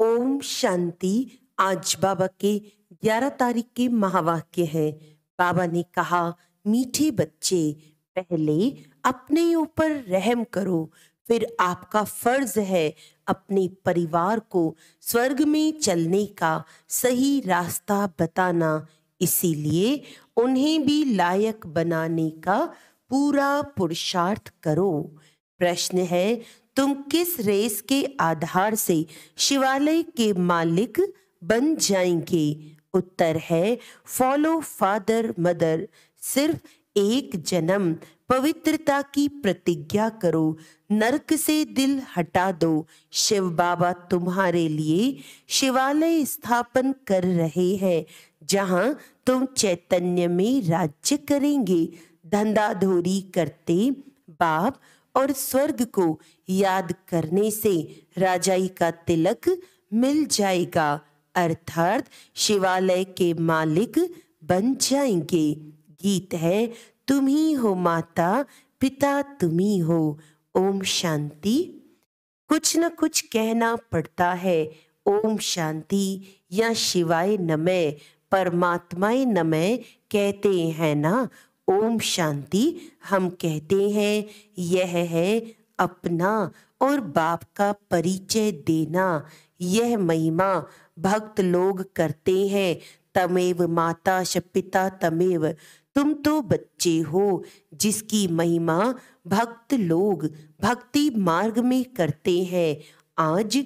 ओम शांति आज बाबा के 11 तारीख के महावाक्य है बाबा ने कहा मीठे बच्चे पहले अपने ऊपर रहम करो फिर आपका फर्ज है अपने परिवार को स्वर्ग में चलने का सही रास्ता बताना इसीलिए उन्हें भी लायक बनाने का पूरा पुरुषार्थ करो प्रश्न है तुम किस रेस के आधार से शिवालय के मालिक बन जाएंगे उत्तर है फॉलो फादर मदर सिर्फ एक जन्म पवित्रता की प्रतिज्ञा करो नरक से दिल हटा दो शिव बाबा तुम्हारे लिए शिवालय स्थापन कर रहे हैं जहां तुम चैतन्य में राज्य करेंगे धंधाधोरी करते बाप और स्वर्ग को याद करने से राजाई का तिलक मिल जाएगा अर्थात शिवालय के मालिक बन जाएंगे गीत है तुम ही हो माता पिता तुम ही हो ओम शांति कुछ न कुछ कहना पड़ता है ओम शांति या शिवाय नमः परमात्माए नमः कहते हैं ना ओम शांति हम कहते हैं यह है अपना और बाप का परिचय देना यह महिमा भक्त लोग करते हैं तमेव माता शपिता तमेव तुम तो बच्चे हो जिसकी महिमा भक्त लोग भक्ति मार्ग में करते हैं आज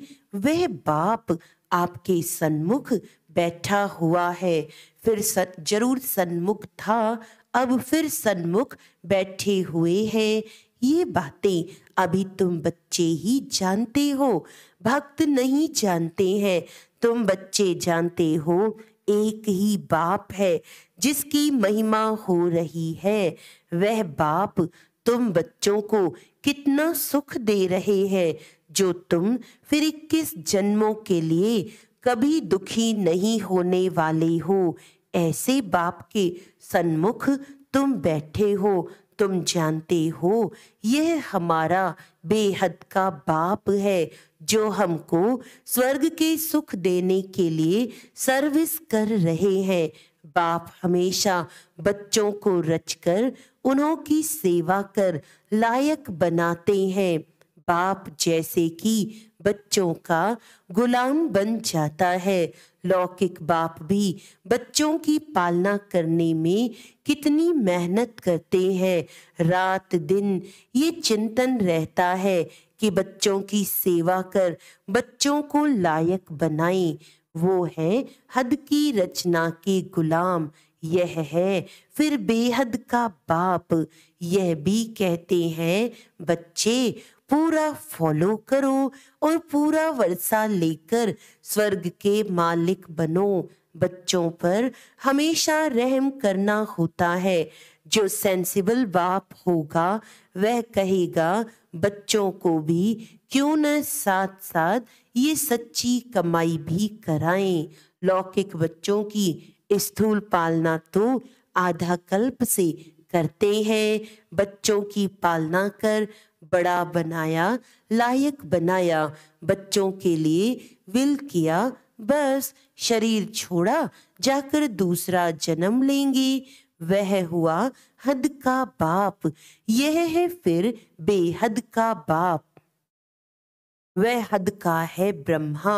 वह बाप आपके सन्मुख बैठा हुआ है फिर सत, जरूर सन्मुख था अब फिर सन्मुख बैठे हुए हैं ये बातें अभी तुम बच्चे ही जानते हो भक्त नहीं जानते हैं तुम बच्चे जानते हो एक ही बाप है जिसकी महिमा हो रही है वह बाप तुम बच्चों को कितना सुख दे रहे हैं जो तुम फिर इक्कीस जन्मों के लिए कभी दुखी नहीं होने वाले हो ऐसे बाप के सन्मुख तुम बैठे हो तुम जानते हो यह हमारा बेहद का बाप है जो हमको स्वर्ग के सुख देने के लिए सर्विस कर रहे हैं बाप हमेशा बच्चों को रचकर उन्हों की सेवा कर लायक बनाते हैं बाप जैसे कि बच्चों का गुलाम बन जाता है लौकिक बाप भी बच्चों की पालना करने में कितनी मेहनत करते हैं रात दिन ये चिंतन रहता है कि बच्चों की सेवा कर बच्चों को लायक बनाए वो है हद की रचना के गुलाम यह है फिर बेहद का बाप यह भी कहते हैं बच्चे पूरा फॉलो करो और पूरा वर्षा लेकर स्वर्ग के मालिक बनो बच्चों पर हमेशा रहम करना होता है जो सेंसिबल बाप होगा वह कहेगा बच्चों को भी क्यों न साथ साथ ये सच्ची कमाई भी कराएं लौकिक बच्चों की स्थूल पालना तो आधा कल्प से करते हैं बच्चों की पालना कर बड़ा बनाया लायक बनाया बच्चों के लिए विल किया बस शरीर छोड़ा जाकर दूसरा जन्म लेंगी वह हुआ हद का बाप यह है फिर बेहद का बाप वह हद का है ब्रह्मा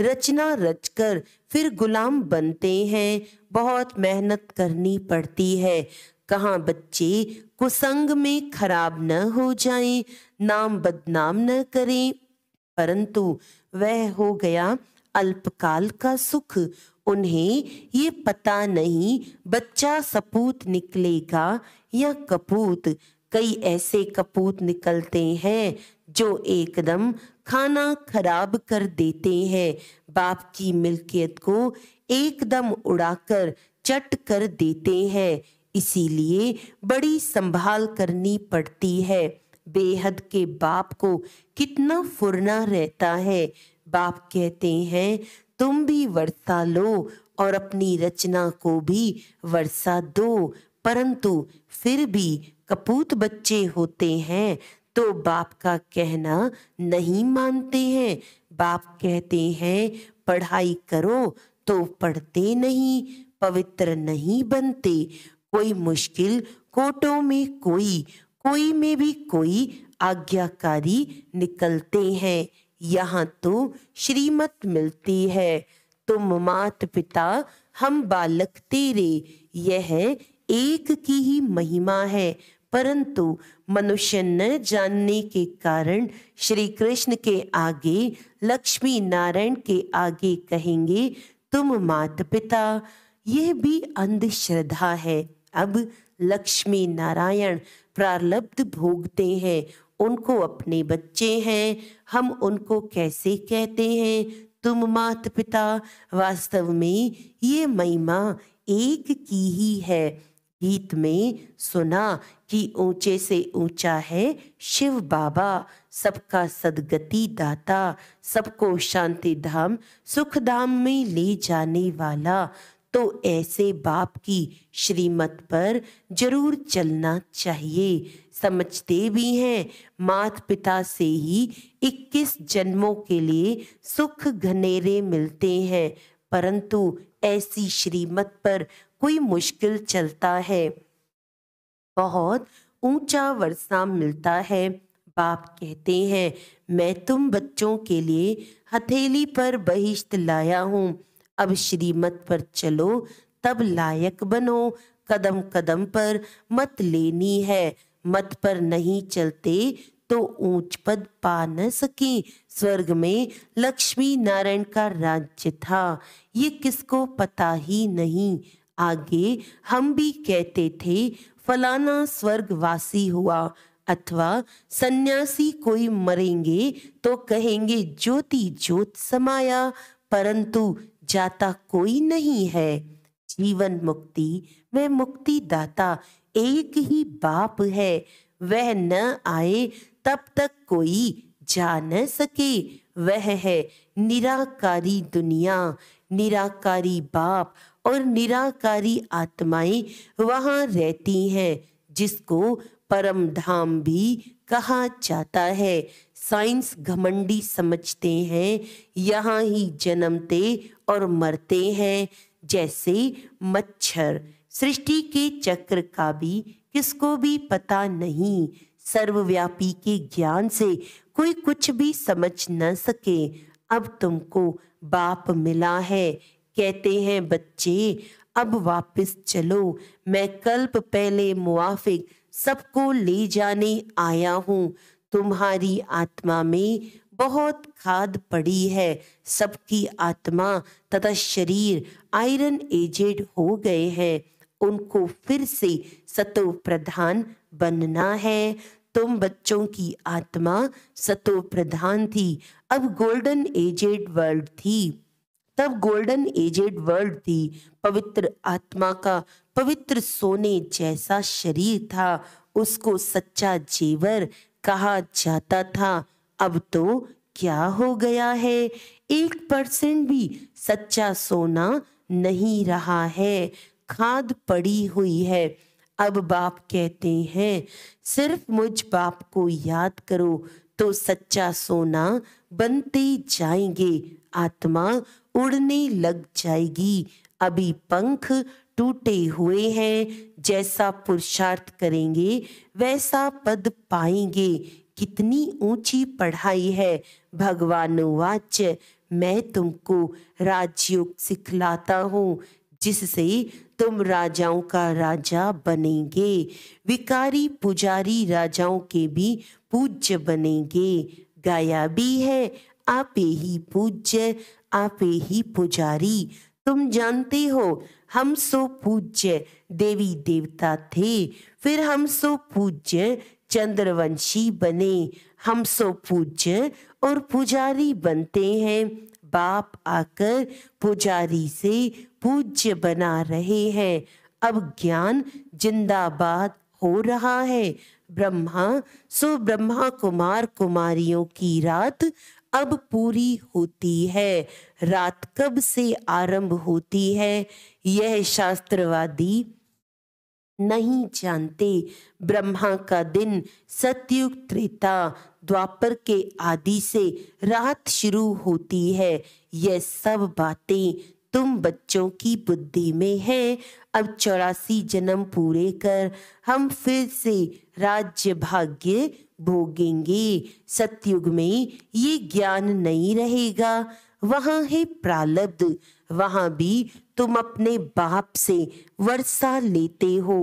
रचना रचकर फिर गुलाम बनते हैं बहुत मेहनत करनी पड़ती है कहा बच्चे कुसंग में खराब न हो जाएं, नाम बदनाम न करें परंतु वह हो गया अल्पकाल का सुख उन्हें ये पता नहीं बच्चा सपूत निकलेगा या कपूत कई ऐसे कपूत निकलते हैं जो एकदम खाना खराब कर देते हैं बाप की मिल्कियत को एकदम उड़ाकर चट कर देते हैं इसीलिए बड़ी संभाल करनी पड़ती है बेहद के बाप को कितना फुरना रहता है बाप कहते हैं तुम भी वर्षा लो और अपनी रचना को भी वर्षा दो परंतु फिर भी कपूत बच्चे होते हैं तो बाप का कहना नहीं मानते हैं बाप कहते हैं पढ़ाई करो तो पढ़ते नहीं पवित्र नहीं बनते कोई मुश्किल कोटों में कोई कोई में भी कोई आज्ञाकारी निकलते हैं यहाँ तो श्रीमत मिलती है तुम मात पिता हम बालक तेरे यह एक की ही महिमा है परंतु मनुष्य न जानने के कारण श्री कृष्ण के आगे लक्ष्मी नारायण के आगे कहेंगे तुम मात पिता यह भी अंधश्रद्धा है अब लक्ष्मी नारायण प्रारब्ध भोगते हैं उनको अपने बच्चे हैं हम उनको कैसे कहते हैं तुम मात पिता वास्तव में ये महिमा एक की ही है गीत में सुना कि ऊंचे से ऊंचा है शिव बाबा सबका सदगति दाता सबको शांति धाम सुख धाम में ले जाने वाला तो ऐसे बाप की श्रीमत पर जरूर चलना चाहिए समझते भी हैं मात पिता से ही 21 जन्मों के लिए सुख घनेरे मिलते हैं परंतु ऐसी श्रीमत पर कोई मुश्किल चलता है बहुत ऊंचा वर्षा मिलता है बाप कहते हैं मैं तुम बच्चों के लिए हथेली पर बहिश्त लाया हूँ अब श्रीमत पर चलो तब लायक बनो कदम कदम पर मत लेनी है मत पर नहीं चलते तो ऊंच पद पा न सके स्वर्ग में लक्ष्मी नारायण का राज्य था ये किसको पता ही नहीं आगे हम भी कहते थे फलाना स्वर्गवासी हुआ अथवा सन्यासी कोई मरेंगे तो कहेंगे ज्योति ज्योत समाया परंतु जाता कोई नहीं है जीवन मुक्ति वे मुक्ति दाता एक ही बाप है वह न आए तब तक कोई जा न सके वह है निराकारी दुनिया निराकारी बाप और निराकारी आत्माएं वहाँ रहती हैं जिसको परम धाम भी कहा जाता है साइंस घमंडी समझते हैं यहाँ ही जन्मते और मरते हैं जैसे मच्छर सृष्टि के चक्र का भी किसको भी पता नहीं सर्वव्यापी के ज्ञान से कोई कुछ भी समझ न सके अब तुमको बाप मिला है कहते हैं बच्चे अब वापस चलो मैं कल्प पहले मुआफिक सबको ले जाने आया हूँ तुम्हारी आत्मा में बहुत खाद पड़ी है सबकी आत्मा तथा शरीर आयरन एजेड हो गए हैं उनको फिर से सतो प्रधान बनना है तुम बच्चों की आत्मा सतो प्रधान थी अब गोल्डन एजेड वर्ल्ड थी तब गोल्डन एजेड वर्ल्ड थी पवित्र आत्मा का पवित्र सोने जैसा शरीर था उसको सच्चा जेवर कहा जाता था अब तो क्या हो गया है एक परसेंट भी सच्चा सोना नहीं रहा है खाद पड़ी हुई है अब बाप कहते हैं सिर्फ मुझ बाप को याद करो तो सच्चा सोना बनते जाएंगे आत्मा उड़ने लग जाएगी अभी पंख टूटे हुए हैं जैसा पुरुषार्थ करेंगे वैसा पद पाएंगे कितनी ऊंची पढ़ाई है भगवान वाच मैं तुमको राजयोग सिखलाता हूँ जिससे तुम राजाओं का राजा बनेंगे विकारी पुजारी राजाओं के भी पूज्य बनेंगे गाया भी है आपे ही पूज्य आपे ही पुजारी तुम जानते हो हम सो पूज्य देवी देवता थे फिर हम सो पूज्य चंद्रवंशी बने हम सो पूज्य और पुजारी बनते हैं बाप आकर पुजारी से पूज्य बना रहे हैं अब ज्ञान जिंदाबाद हो रहा है ब्रह्मा सो ब्रह्मा कुमार कुमारियों की रात अब पूरी होती है रात कब से आरंभ होती है यह शास्त्रवादी नहीं जानते ब्रह्मा का दिन सतयुग त्रेता द्वापर के आदि से रात शुरू होती है यह सब बातें तुम बच्चों की बुद्धि में है अब चौरासी जन्म पूरे कर हम फिर से राज्य भाग्य भोगेंगे सतयुग में ये ज्ञान नहीं रहेगा वहाँ है प्रालब्ध वहाँ भी तुम अपने बाप से वर्षा लेते हो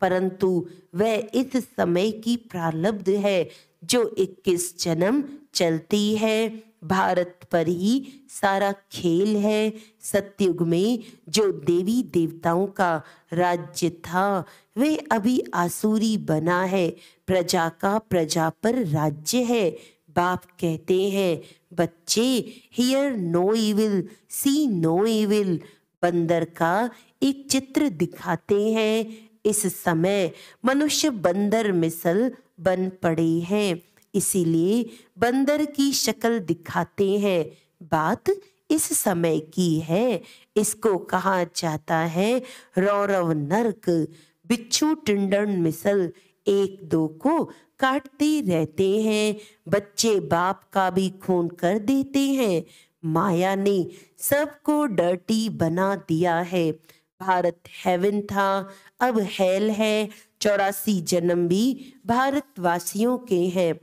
परंतु वह इस समय की प्रालब्ध है जो 21 जन्म चलती है भारत पर ही सारा खेल है सत्युग में जो देवी देवताओं का राज्य था वे अभी आसुरी बना है प्रजा का प्रजा पर राज्य है बाप कहते हैं बच्चे hear no evil see no evil बंदर का एक चित्र दिखाते हैं इस समय मनुष्य बंदर मिसल बन पड़े हैं इसीलिए बंदर की शक्ल दिखाते हैं बात इस समय की है इसको कहा जाता है रौरव नरक बिच्छू टिंडन मिसल एक दो को काटते रहते हैं बच्चे बाप का भी खून कर देते हैं माया ने सबको डर्टी बना दिया है भारत हेवन था अब हेल है चौरासी जन्म भी भारतवासियों के हैं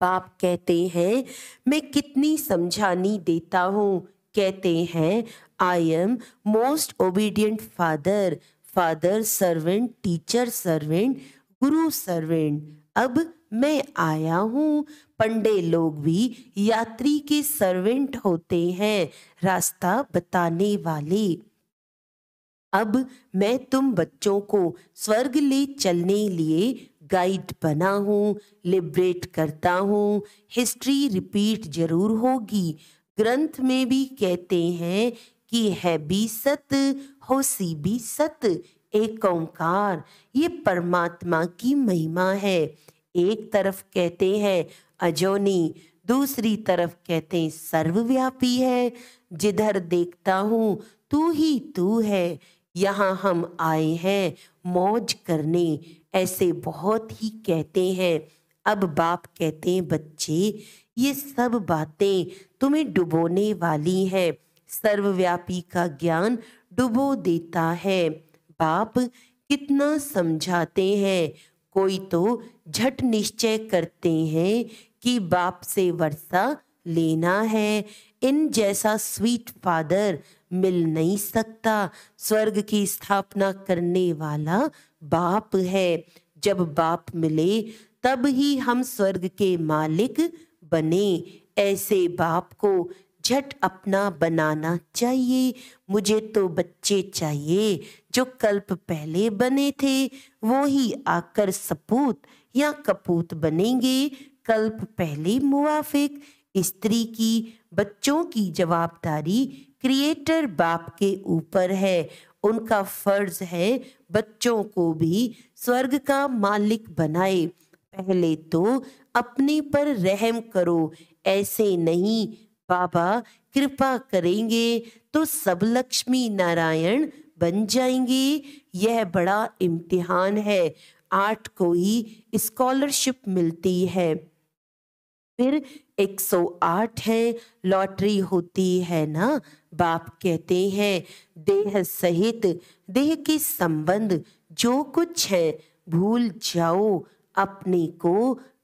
बाप कहते हैं मैं कितनी समझानी देता हूँ कहते हैं I am most obedient father father servant teacher servant guru servant अब मैं आया हूँ पंडे लोग भी यात्री के सर्वेंट होते हैं रास्ता बताने वाले अब मैं तुम बच्चों को स्वर्ग ले चलने लिए गाइड बना हूँ लिबरेट करता हूँ हिस्ट्री रिपीट जरूर होगी ग्रंथ में भी कहते हैं की है सी होसी सत एक ओंकार ये परमात्मा की महिमा है एक तरफ कहते हैं अजोनी दूसरी तरफ कहते हैं सर्वव्यापी है जिधर देखता हूँ तू ही तू है यहाँ हम आए हैं मौज करने ऐसे बहुत ही कहते हैं अब बाप कहते हैं बच्चे ये सब बातें तुम्हें डुबोने वाली हैं सर्वव्यापी का ज्ञान डुबो देता है बाप कितना समझाते हैं कोई तो झट निश्चय करते हैं कि बाप से वर्षा लेना है इन जैसा स्वीट फादर मिल नहीं सकता स्वर्ग की स्थापना करने वाला बाप है जब बाप मिले तब ही हम स्वर्ग के मालिक बने ऐसे बाप को झट अपना बनाना चाहिए मुझे तो बच्चे चाहिए जो कल्प पहले बने थे वो ही आकर सपूत या कपूत बनेंगे कल्प पहले मुआफिक स्त्री की बच्चों की जवाबदारी क्रिएटर बाप के ऊपर है उनका फर्ज है बच्चों को भी स्वर्ग का मालिक बनाए पहले तो अपने पर रहम करो ऐसे नहीं बाबा कृपा करेंगे तो सब लक्ष्मी नारायण बन जाएंगे यह बड़ा इम्तिहान है आठ को ही स्कॉलरशिप मिलती है फिर 108 है लॉटरी होती है ना बाप कहते हैं देह सहित देह के संबंध जो कुछ है भूल जाओ अपने को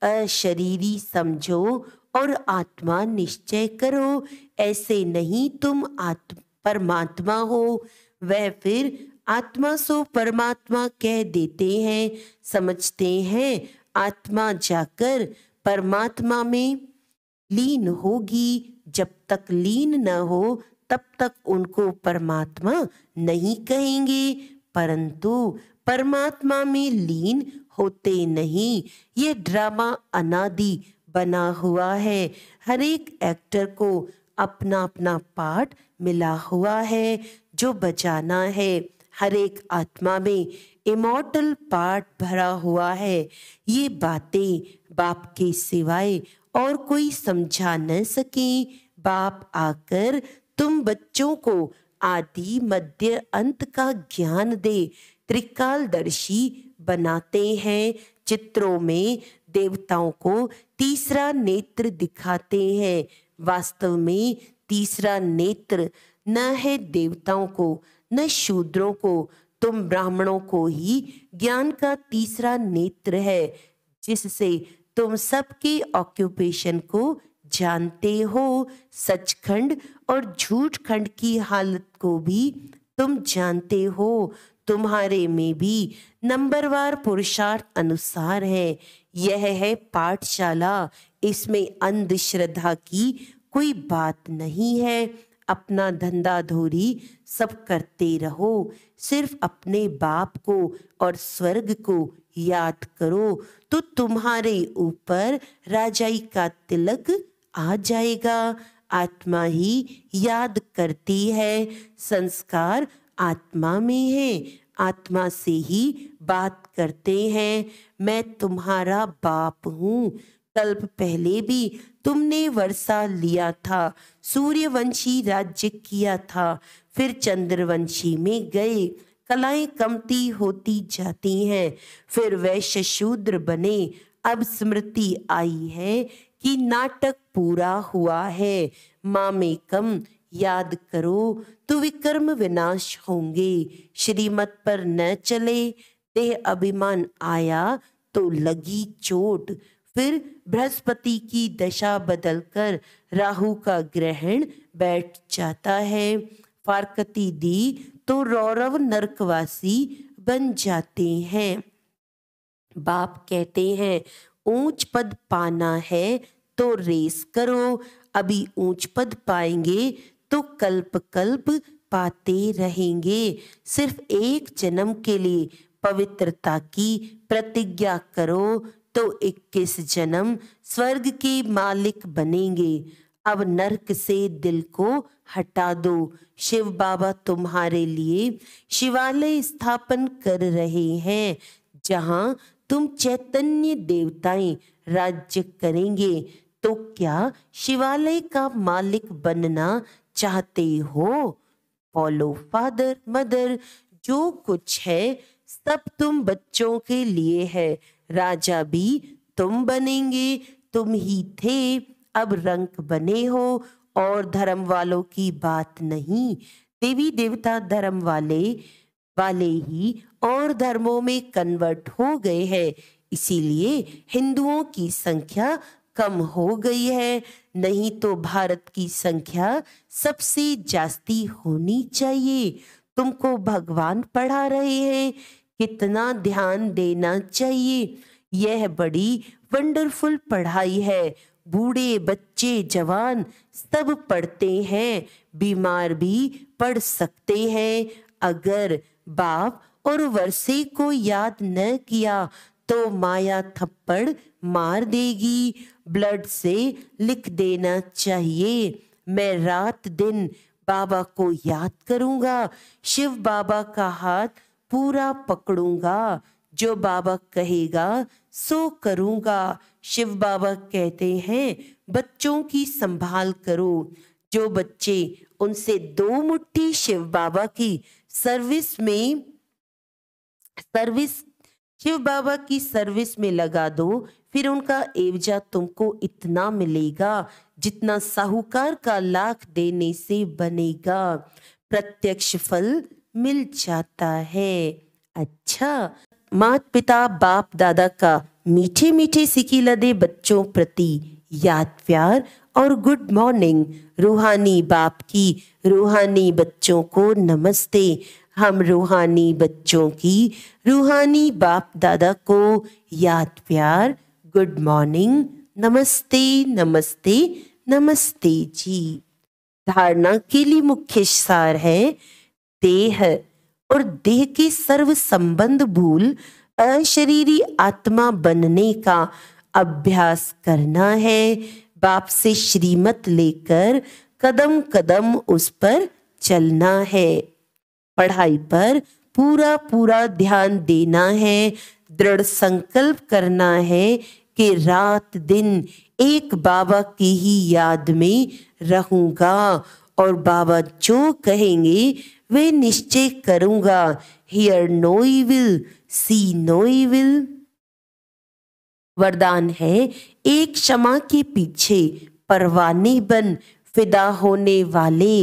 अशरीरी समझो और आत्मा निश्चय करो ऐसे नहीं तुम आत्म परमात्मा हो वह फिर आत्मा सो परमात्मा कह देते हैं समझते हैं आत्मा जाकर परमात्मा में लीन होगी जब तक लीन न हो तब तक उनको परमात्मा नहीं कहेंगे परंतु परमात्मा में लीन होते नहीं ये ड्रामा अनादि बना हुआ है हर एक एक्टर को अपना अपना पार्ट मिला हुआ है जो बचाना है हर एक आत्मा में इमोटल पार्ट भरा हुआ है ये बातें बाप के सिवाय और कोई समझा न सके बाप आकर तुम बच्चों को आदि मध्य अंत का ज्ञान दे त्रिकालदर्शी बनाते हैं चित्रों में देवताओं को तीसरा नेत्र दिखाते हैं वास्तव में तीसरा नेत्र न है देवताओं को न शूद्रों को तुम ब्राह्मणों को ही ज्ञान का तीसरा नेत्र है जिससे तुम सबके ऑक्यूपेशन को जानते हो सचखंड और झूठ खंड की हालत को भी तुम जानते हो तुम्हारे में भी नंबरवार पुरुषार्थ अनुसार है यह है पाठशाला इसमें अंधश्रद्धा की कोई बात नहीं है अपना धंधा धोरी सब करते रहो सिर्फ अपने बाप को और स्वर्ग को याद करो तो तुम्हारे ऊपर राजाई का तिलक आ जाएगा आत्मा ही याद करती है संस्कार आत्मा में है आत्मा से ही बात करते हैं मैं तुम्हारा बाप हूँ कल्प पहले भी तुमने वर्षा लिया था सूर्यवंशी राज्य किया था फिर चंद्रवंशी में गए कलाएं कमती होती जाती हैं फिर वैश्य शूद्र बने अब स्मृति आई है कि नाटक पूरा हुआ है मामे कम याद करो तो विकर्म विनाश होंगे श्रीमत पर न चले ते अभिमान आया तो लगी चोट फिर बृहस्पति की दशा बदलकर राहु का ग्रहण बैठ जाता है फारकती दी तो रौरव नरकवासी बन जाते हैं बाप कहते हैं ऊंच पद पाना है तो रेस करो अभी ऊंच पद पाएंगे तो कल्प कल्प पाते रहेंगे सिर्फ एक जन्म के लिए पवित्रता की प्रतिज्ञा करो तो 21 जन्म स्वर्ग के मालिक बनेंगे अब नरक से दिल को हटा दो शिव बाबा तुम्हारे लिए शिवालय स्थापन कर रहे हैं जहाँ तुम चैतन्य देवताएं राज्य करेंगे तो क्या शिवालय का मालिक बनना चाहते हो फॉलो फादर मदर जो कुछ है सब तुम बच्चों के लिए है राजा भी तुम बनेंगे तुम ही थे अब रंक बने हो और धर्म वालों की बात नहीं देवी देवता धर्म वाले वाले ही और धर्मों में कन्वर्ट हो गए हैं इसीलिए हिंदुओं की संख्या कम हो गई है नहीं तो भारत की संख्या सबसे जास्ती होनी चाहिए तुमको भगवान पढ़ा रहे हैं कितना ध्यान देना चाहिए यह बड़ी वंडरफुल पढ़ाई है बूढ़े बच्चे जवान सब पढ़ते हैं बीमार भी पढ़ सकते हैं अगर बाप और वर्षे को याद न किया तो माया थप्पड़ मार देगी ब्लड से लिख देना चाहिए मैं रात दिन बाबा को याद करूंगा शिव बाबा का हाथ पूरा पकड़ूंगा जो बाबा कहेगा सो करूंगा शिव बाबा कहते हैं बच्चों की संभाल करो जो बच्चे उनसे दो मुट्ठी शिव बाबा की सर्विस में सर्विस शिव बाबा की सर्विस में लगा दो फिर उनका एवजा तुमको इतना मिलेगा जितना साहूकार का लाख देने से बनेगा प्रत्यक्ष फल मिल जाता है अच्छा मात पिता बाप दादा का मीठे मीठे सिकी लदे बच्चों प्रति याद प्यार और गुड मॉर्निंग रूहानी बाप की रूहानी बच्चों को नमस्ते हम रूहानी बच्चों की रूहानी बाप दादा को याद प्यार गुड मॉर्निंग नमस्ते नमस्ते नमस्ते जी धारणा के लिए मुख्य सार है देह और देह के सर्व संबंध भूल अशरीरी आत्मा बनने का अभ्यास करना है बाप से श्रीमत लेकर कदम कदम उस पर चलना है पढ़ाई पर पूरा पूरा ध्यान देना है दृढ़ संकल्प करना है कि रात दिन एक बाबा की ही याद में रहूंगा और बाबा जो कहेंगे वे निश्चय करूंगा hear no evil see no evil वरदान है एक क्षमा के पीछे परवाने बन फिदा होने वाले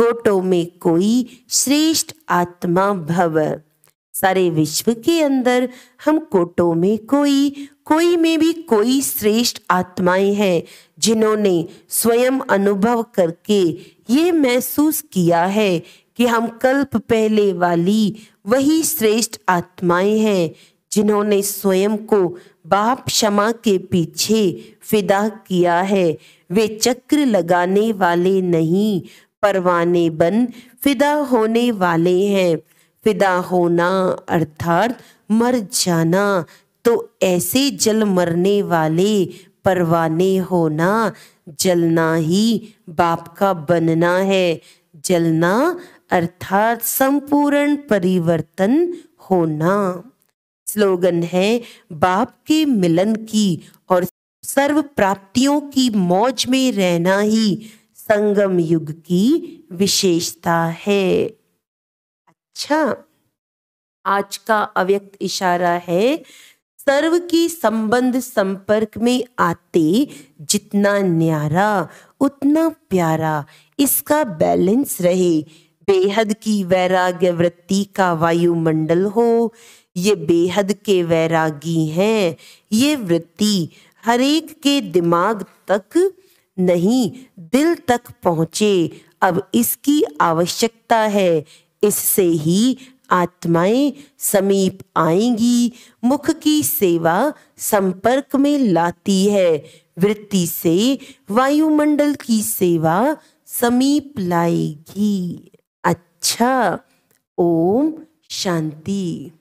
कोटों में कोई श्रेष्ठ आत्मा भव सारे विश्व के अंदर हम कोटों में कोई कोई में भी कोई श्रेष्ठ आत्माएं हैं जिन्होंने स्वयं अनुभव करके ये महसूस किया है कि हम कल्प पहले वाली वही श्रेष्ठ आत्माएं हैं जिन्होंने स्वयं को बाप क्षमा के पीछे फिदा किया है वे चक्र लगाने वाले नहीं परवाने बन फिदा होने वाले हैं फिदा होना अर्थात मर जाना तो ऐसे जल मरने वाले परवाने होना जलना ही बाप का बनना है जलना अर्थात संपूर्ण परिवर्तन होना स्लोगन है बाप के मिलन की और सर्व प्राप्तियों की मौज में रहना ही संगम युग की विशेषता है अच्छा आज का अव्यक्त इशारा है सर्व की संबंध संपर्क में आते जितना न्यारा उतना प्यारा इसका बैलेंस रहे बेहद की वैराग्य वृत्ति का वायुमंडल हो ये बेहद के वैरागी हैं ये वृत्ति हरेक के दिमाग तक नहीं दिल तक पहुँचे अब इसकी आवश्यकता है इससे ही आत्माएं समीप आएंगी मुख की सेवा संपर्क में लाती है वृत्ति से वायुमंडल की सेवा समीप लाएगी अच्छा ओम शांति